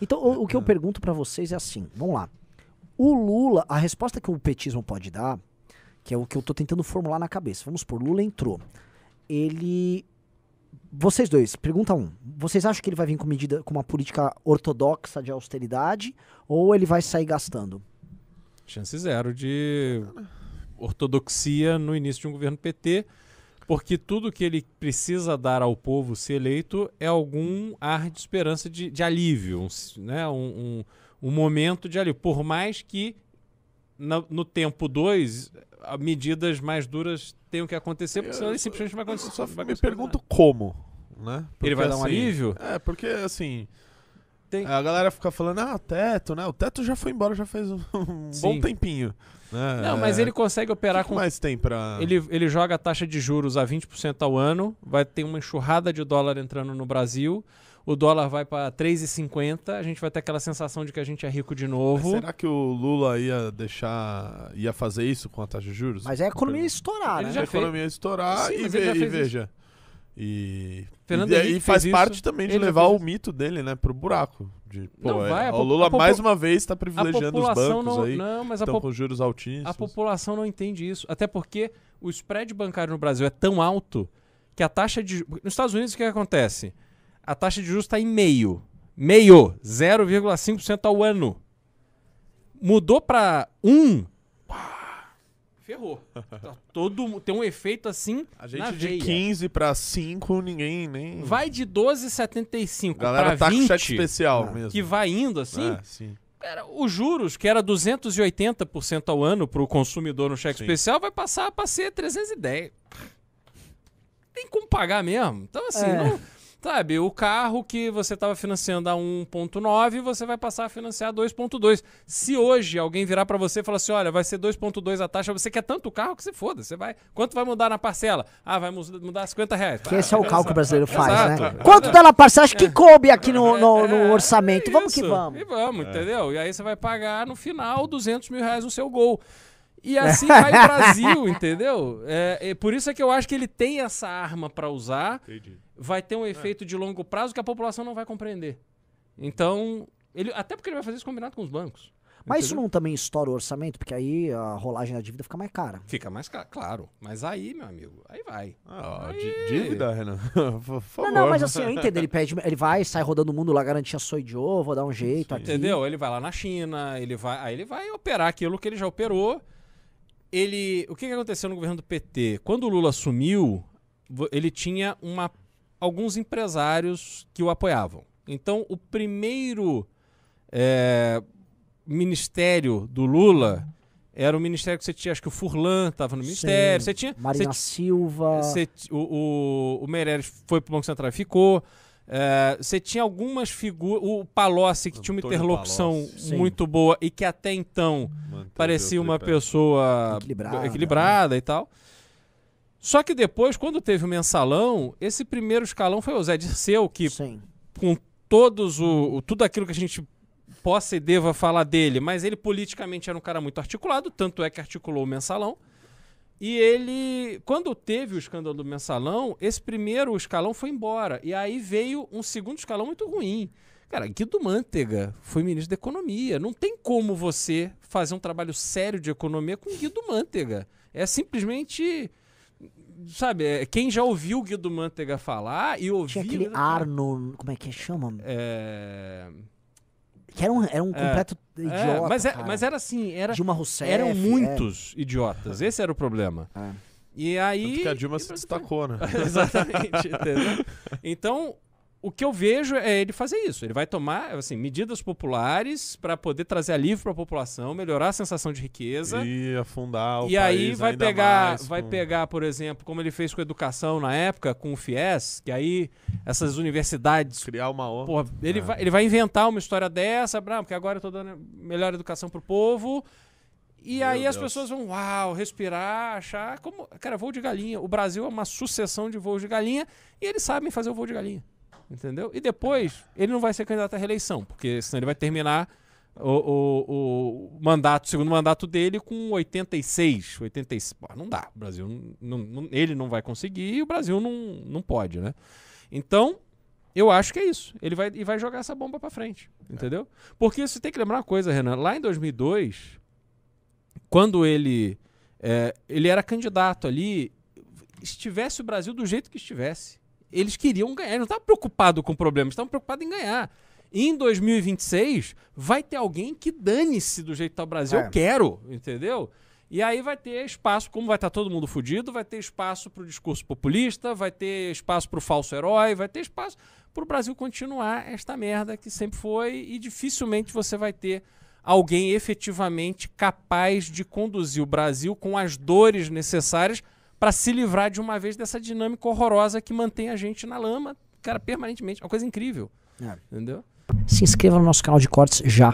Então, o, o que eu é. pergunto para vocês é assim, vamos lá. O Lula, a resposta que o petismo pode dar, que é o que eu tô tentando formular na cabeça. Vamos por Lula entrou. Ele vocês dois, pergunta um. Vocês acham que ele vai vir com medida com uma política ortodoxa de austeridade ou ele vai sair gastando? Chance zero de ortodoxia no início de um governo PT porque tudo que ele precisa dar ao povo se eleito é algum ar de esperança de, de alívio, um, né? Um, um, um, momento de alívio. Por mais que no, no tempo 2 medidas mais duras tenham que acontecer, porque senão ele simplesmente vai acontecer. Só vai me pergunto nada. como, né? Porque, ele vai dar um assim, alívio? É, porque assim. Tem... A galera fica falando, ah, o teto, né? O teto já foi embora, já fez um, um bom tempinho. É, não, mas é. ele consegue operar que com. Que mais tem para. Ele, ele joga a taxa de juros a 20% ao ano, vai ter uma enxurrada de dólar entrando no Brasil o dólar vai para 3,50, a gente vai ter aquela sensação de que a gente é rico de novo. Mas será que o Lula ia deixar, ia fazer isso com a taxa de juros? Mas é a economia estourar, ele né? Já a economia fez... estourar Sim, e, ve e veja, e, Fernando e, e faz parte isso, também de levar o mito dele, né, pro buraco. De, pô, não, é, o Lula mais uma vez está privilegiando os bancos não, aí. Não, mas estão com juros altíssimos. A população não entende isso. Até porque o spread bancário no Brasil é tão alto que a taxa de. Nos Estados Unidos, o que, que acontece? A taxa de juros está em meio. Meio. 0,5% ao ano. Mudou para 1. Um, ferrou. Tá todo tem um efeito assim. A gente na de veia. 15 para 5, ninguém nem. Vai de 12,75 para tá 20. Galera tá especial ah, mesmo. Que vai indo é, assim. Ah, sim. Era, os juros, que era 280% ao ano pro consumidor no cheque sim. especial, vai passar para ser 310. Tem como pagar mesmo. Então, assim, é. não, Sabe, o carro que você estava financiando a 1.9, você vai passar a financiar 2.2. Se hoje alguém virar para você e falar assim, olha, vai ser 2.2 a taxa, você quer tanto carro que você foda, você vai... Quanto vai mudar na parcela? Ah, vai mudar 50 reais. Que esse é o ah, cálculo que o brasileiro faz, né? Exato. né? Quanto dá tá na parcela? Acho que é. coube aqui no, no, é, no é, orçamento. É vamos que vamos. E vamos, entendeu? E aí você vai pagar no final 200 mil reais no seu gol. E assim vai o Brasil, entendeu? É, é, por isso é que eu acho que ele tem essa arma para usar. Entendi. Vai ter um efeito é. de longo prazo que a população não vai compreender. Então, ele, até porque ele vai fazer isso combinado com os bancos. Mas entendeu? isso não também estoura o orçamento, porque aí a rolagem da dívida fica mais cara. Fica mais cara, claro. Mas aí, meu amigo, aí vai. Ah, aí... Dívida, Renan. Por favor. Não, não, mas assim, eu entendo. Ele pede, ele vai, sai rodando o mundo lá, garantia sou de vou dar um jeito aqui. Entendeu? Ele vai lá na China, ele vai. Aí ele vai operar aquilo que ele já operou ele, o que, que aconteceu no governo do PT? Quando o Lula assumiu, ele tinha uma, alguns empresários que o apoiavam. Então, o primeiro é, ministério do Lula era o ministério que você tinha, acho que o Furlan estava no ministério, Sim. você tinha... Marina você, Silva... Você, o, o, o Meirelles foi para o Banco Central e ficou... É, você tinha algumas figuras. O Palocci, que Antônio tinha uma interlocução Palocci. muito Sim. boa e que até então Manteve parecia uma pessoa equilibrada, equilibrada né? e tal. Só que depois, quando teve o mensalão, esse primeiro escalão foi o Zé Dirceu, que Sim. com todos o, o, tudo aquilo que a gente possa e deva falar dele, mas ele politicamente era um cara muito articulado, tanto é que articulou o mensalão. E ele, quando teve o escândalo do mensalão, esse primeiro escalão foi embora. E aí veio um segundo escalão muito ruim. Cara, Guido Mantega foi ministro da Economia. Não tem como você fazer um trabalho sério de economia com Guido Mantega. É simplesmente sabe, é, quem já ouviu o Guido Mantega falar e ouviu... Tinha aquele Arno Como é que chama? É... Que era um, era um é. completo é, idiota. Mas, é, mas, era assim, era. Dilma Rousseff. Eram é. muitos é. idiotas. Esse era o problema. É. E aí. Tanto que a Dilma se destacou, né? Exatamente. Entendeu? Então, o que eu vejo é ele fazer isso. Ele vai tomar assim, medidas populares para poder trazer alívio para a população, melhorar a sensação de riqueza. E afundar o E aí vai pegar, vai pegar, por exemplo, como ele fez com a educação na época, com o FIES, que aí essas universidades. Criar uma ONU. ele, é. vai, ele vai inventar uma história dessa, ah, porque agora eu estou dando melhor educação pro povo. E Meu aí Deus. as pessoas vão, uau, respirar, achar. Como, cara, voo de galinha. O Brasil é uma sucessão de voos de galinha e eles sabem fazer o voo de galinha. Entendeu? E depois ele não vai ser candidato à reeleição, porque senão ele vai terminar o, o, o mandato, o segundo mandato dele com 86. 86 pô, não dá. O Brasil não, não, ele não vai conseguir e o Brasil não, não pode, né? Então, eu acho que é isso. Ele vai, e vai jogar essa bomba para frente, entendeu? É. Porque você tem que lembrar uma coisa, Renan. Lá em 2002, quando ele, é, ele era candidato ali, estivesse o Brasil do jeito que estivesse, eles queriam ganhar, eles não estavam preocupados com o problema, estavam preocupados em ganhar. E em 2026, vai ter alguém que dane-se do jeito que tá o Brasil. É. Eu quero, entendeu? E aí vai ter espaço, como vai estar tá todo mundo fudido, vai ter espaço para o discurso populista, vai ter espaço para o falso herói, vai ter espaço para o Brasil continuar esta merda que sempre foi e dificilmente você vai ter alguém efetivamente capaz de conduzir o Brasil com as dores necessárias para se livrar de uma vez dessa dinâmica horrorosa que mantém a gente na lama, cara, permanentemente. É uma coisa incrível. É. Entendeu? Se inscreva no nosso canal de cortes já.